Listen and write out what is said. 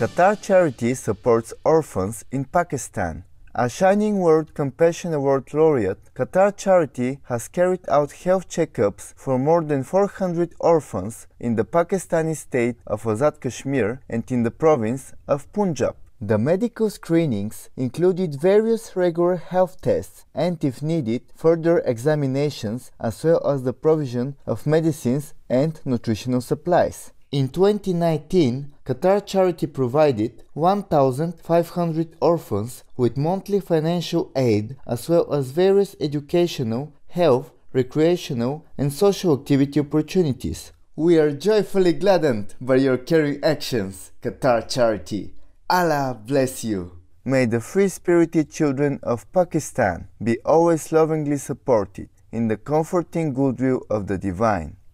Qatar Charity supports orphans in Pakistan. A Shining World Compassion Award laureate, Qatar Charity has carried out health checkups for more than 400 orphans in the Pakistani state of Azad Kashmir and in the province of Punjab. The medical screenings included various regular health tests and, if needed, further examinations as well as the provision of medicines and nutritional supplies. In 2019, Qatar Charity provided 1,500 orphans with monthly financial aid as well as various educational, health, recreational, and social activity opportunities. We are joyfully gladdened by your caring actions, Qatar Charity. Allah bless you. May the free spirited children of Pakistan be always lovingly supported in the comforting goodwill of the Divine.